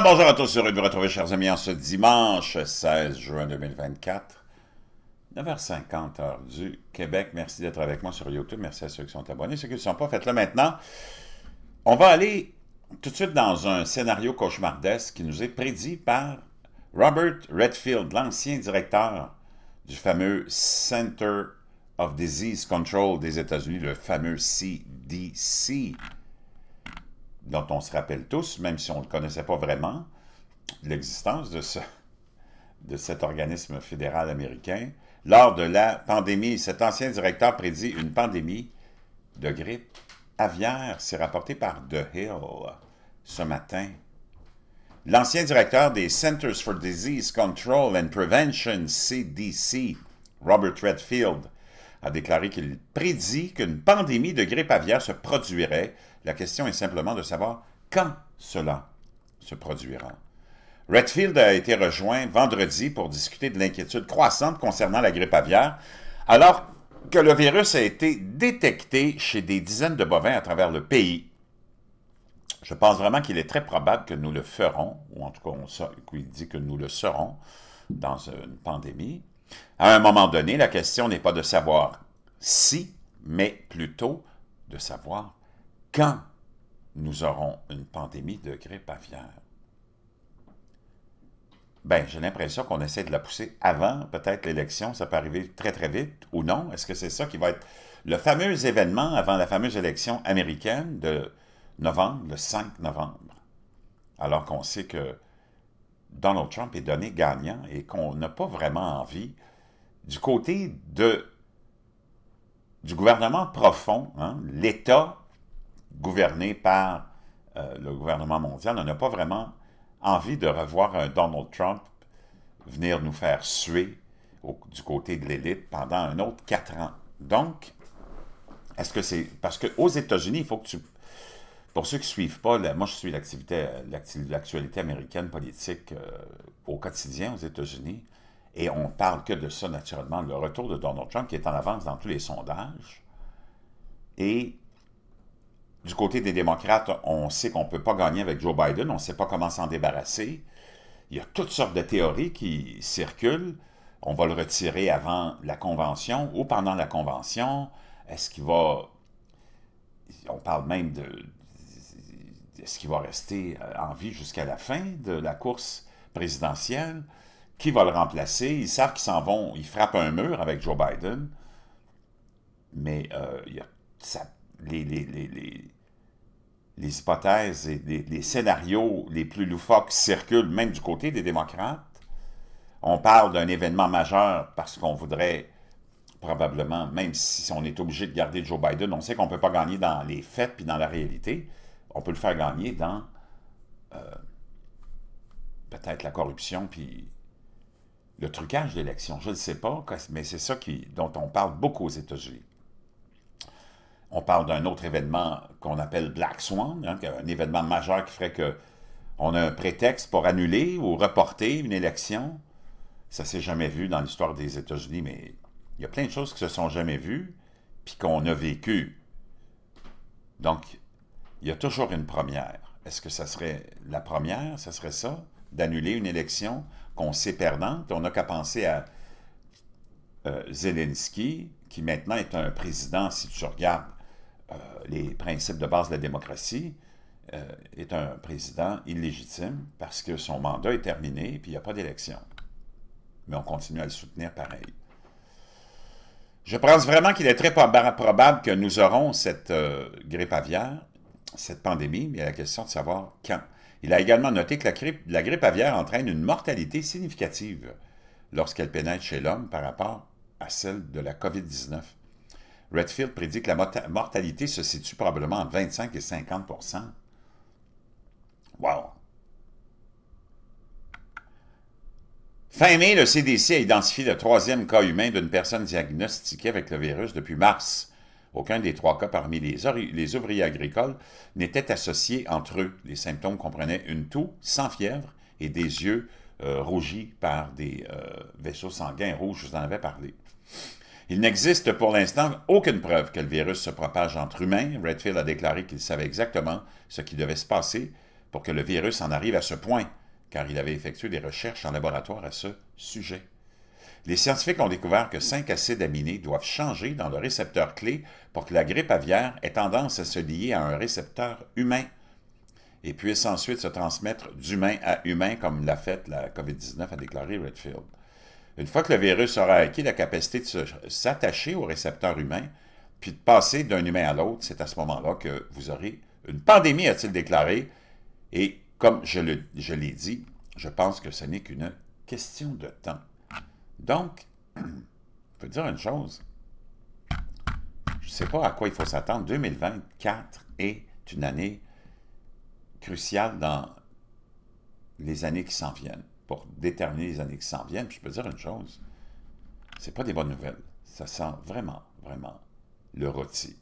bonjour à tous, heureux de vous retrouver, chers amis, en ce dimanche 16 juin 2024, 9h50 heure du Québec. Merci d'être avec moi sur YouTube. Merci à ceux qui sont abonnés. Ceux qui ne sont pas, faites-le maintenant. On va aller tout de suite dans un scénario cauchemardesque qui nous est prédit par Robert Redfield, l'ancien directeur du fameux Center of Disease Control des États-Unis, le fameux CDC dont on se rappelle tous, même si on ne connaissait pas vraiment, l'existence de, ce, de cet organisme fédéral américain. Lors de la pandémie, cet ancien directeur prédit une pandémie de grippe aviaire. C'est rapporté par The ce matin. L'ancien directeur des Centers for Disease Control and Prevention, CDC, Robert Redfield, a déclaré qu'il prédit qu'une pandémie de grippe aviaire se produirait. La question est simplement de savoir quand cela se produira. Redfield a été rejoint vendredi pour discuter de l'inquiétude croissante concernant la grippe aviaire, alors que le virus a été détecté chez des dizaines de bovins à travers le pays. Je pense vraiment qu'il est très probable que nous le ferons, ou en tout cas, qu'il dit que nous le serons dans une pandémie. À un moment donné, la question n'est pas de savoir si, mais plutôt de savoir quand nous aurons une pandémie de grippe aviaire. Ben, j'ai l'impression qu'on essaie de la pousser avant peut-être l'élection. Ça peut arriver très, très vite ou non. Est-ce que c'est ça qui va être le fameux événement avant la fameuse élection américaine de novembre, le 5 novembre? Alors qu'on sait que Donald Trump est donné gagnant et qu'on n'a pas vraiment envie, du côté de, du gouvernement profond, hein, l'État gouverné par euh, le gouvernement mondial, on n'a pas vraiment envie de revoir un Donald Trump venir nous faire suer du côté de l'élite pendant un autre quatre ans. Donc, est-ce que c'est... Parce qu'aux États-Unis, il faut que tu pour ceux qui ne suivent pas, moi je suis l'activité, euh, l'actualité américaine politique euh, au quotidien aux États-Unis, et on ne parle que de ça naturellement, le retour de Donald Trump qui est en avance dans tous les sondages. Et du côté des démocrates, on sait qu'on ne peut pas gagner avec Joe Biden, on ne sait pas comment s'en débarrasser. Il y a toutes sortes de théories qui circulent. On va le retirer avant la convention ou pendant la convention. Est-ce qu'il va... On parle même de, est-ce qu'il va rester euh, en vie jusqu'à la fin de la course présidentielle? Qui va le remplacer? Ils savent qu'ils s'en vont, ils frappent un mur avec Joe Biden, mais euh, les, hypothèses et les, scénarios les plus loufoques circulent même du côté des démocrates. On parle d'un événement majeur parce qu'on voudrait probablement, même si on est obligé de garder Joe Biden, on sait qu'on ne peut pas gagner dans les faits puis dans la réalité on peut le faire gagner dans euh, peut-être la corruption, puis le trucage d'élections, Je ne sais pas, mais c'est ça qui, dont on parle beaucoup aux États-Unis. On parle d'un autre événement qu'on appelle Black Swan, hein, un événement majeur qui ferait que on a un prétexte pour annuler ou reporter une élection. Ça s'est jamais vu dans l'histoire des États-Unis, mais il y a plein de choses qui se sont jamais vues, puis qu'on a vécues. Donc, il y a toujours une première. Est-ce que ça serait la première, ça serait ça, d'annuler une élection qu'on sait perdante? On n'a qu'à penser à euh, Zelensky, qui maintenant est un président, si tu regardes euh, les principes de base de la démocratie, euh, est un président illégitime parce que son mandat est terminé et puis il n'y a pas d'élection. Mais on continue à le soutenir pareil. Je pense vraiment qu'il est très probable que nous aurons cette grippe aviaire cette pandémie, mais il y a la question de savoir quand. Il a également noté que la grippe, la grippe aviaire entraîne une mortalité significative lorsqu'elle pénètre chez l'homme par rapport à celle de la COVID-19. Redfield prédit que la mortalité se situe probablement entre 25 et 50 Wow! Fin mai, le CDC a identifié le troisième cas humain d'une personne diagnostiquée avec le virus depuis mars. Aucun des trois cas parmi les, ouvriers agricoles n'était associé entre eux. Les symptômes comprenaient une toux sans fièvre et des yeux euh, rougis par des euh, vaisseaux sanguins rouges, je vous en avais parlé. Il n'existe pour l'instant aucune preuve que le virus se propage entre humains. Redfield a déclaré qu'il savait exactement ce qui devait se passer pour que le virus en arrive à ce point, car il avait effectué des recherches en laboratoire à ce sujet les scientifiques ont découvert que cinq acides aminés doivent changer dans le récepteur clé pour que la grippe aviaire ait tendance à se lier à un récepteur humain et puisse ensuite se transmettre d'humain à humain comme l'a fait la COVID-19, a déclaré Redfield. Une fois que le virus aura acquis la capacité de s'attacher au récepteur humain, puis de passer d'un humain à l'autre, c'est à ce moment-là que vous aurez une pandémie, a-t-il déclaré. Et comme je l'ai dit, je pense que ce n'est qu'une question de temps. Donc, je peux dire une chose. Je ne sais pas à quoi il faut s'attendre. 2024 est une année cruciale dans les années qui s'en viennent, pour déterminer les années qui s'en viennent. je peux dire une chose, c'est pas des bonnes nouvelles. Ça sent vraiment, vraiment le rôti.